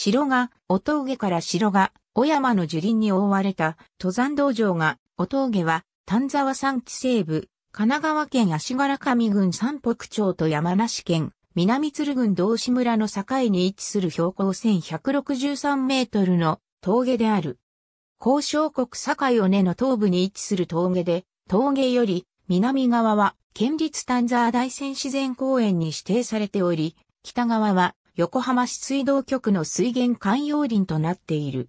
城が、お峠から城が、小山の樹林に覆われた登山道場が、お峠は、丹沢山地西部、神奈川県足柄上郡三北町と山梨県、南鶴郡道志村の境に位置する標高1163メートルの峠である。交渉国境尾根の東部に位置する峠で、峠より南側は県立丹沢大山自然公園に指定されており、北側は横浜市水道局の水源観葉林となっている。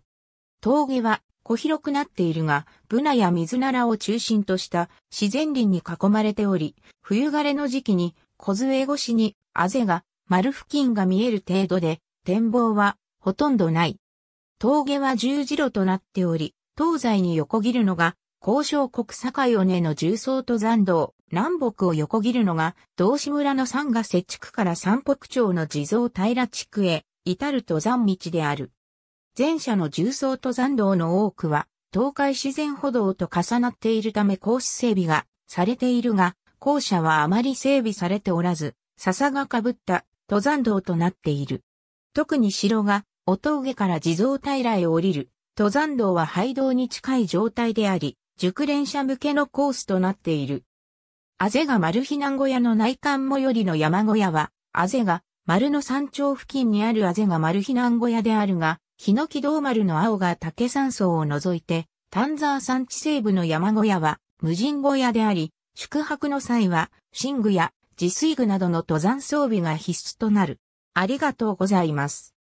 峠は小広くなっているが、ブナや水ならを中心とした自然林に囲まれており、冬枯れの時期に小杖越しにあぜが丸付近が見える程度で、展望はほとんどない。峠は十字路となっており、東西に横切るのが、交渉国境尾根の重層登山道、南北を横切るのが、道志村の山河設地区から三北町の地蔵平地区へ、至る登山道である。前者の重層登山道の多くは、東海自然歩道と重なっているためコース整備がされているが、校舎はあまり整備されておらず、笹がかぶった登山道となっている。特に城が、お峠から地蔵平へ降りる、登山道は廃道に近い状態であり、熟練者向けのコースとなっている。あぜが丸避難小屋の内観最寄りの山小屋は、あぜが丸の山頂付近にあるあぜが丸避難小屋であるが、ヒノキ道丸の青が竹山荘を除いて、丹沢山地西部の山小屋は無人小屋であり、宿泊の際は、寝具や自炊具などの登山装備が必須となる。ありがとうございます。